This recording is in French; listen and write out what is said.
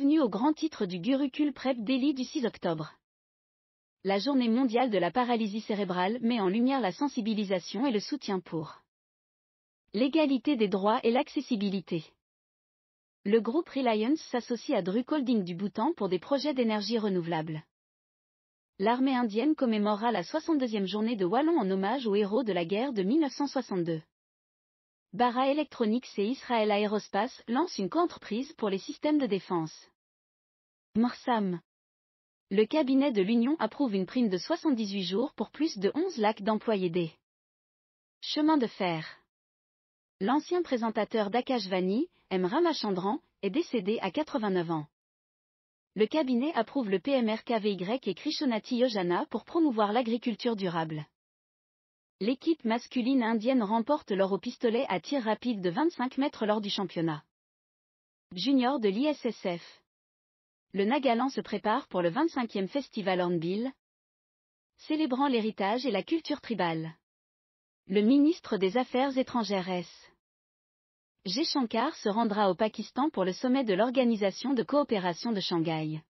bienvenue au grand titre du Gurukul Prep Delhi du 6 octobre. La journée mondiale de la paralysie cérébrale met en lumière la sensibilisation et le soutien pour l'égalité des droits et l'accessibilité. Le groupe Reliance s'associe à Druk du Bhoutan pour des projets d'énergie renouvelable. L'armée indienne commémorera la 62e journée de Wallon en hommage aux héros de la guerre de 1962. Barra Electronics et Israel Aerospace lancent une co-entreprise pour les systèmes de défense. Morsam. Le cabinet de l'Union approuve une prime de 78 jours pour plus de 11 lacs d'employés D. Chemin de fer. L'ancien présentateur d'Akashvani, M. Ramachandran, est décédé à 89 ans. Le cabinet approuve le PMRKVY et Krishonati Yojana pour promouvoir l'agriculture durable l'équipe masculine indienne remporte l'or au pistolet à tir rapide de 25 mètres lors du championnat. Junior de l'ISSF. Le Nagaland se prépare pour le 25e festival Hornbill, célébrant l'héritage et la culture tribale. Le ministre des Affaires étrangères S. G. Shankar se rendra au Pakistan pour le sommet de l'Organisation de coopération de Shanghai.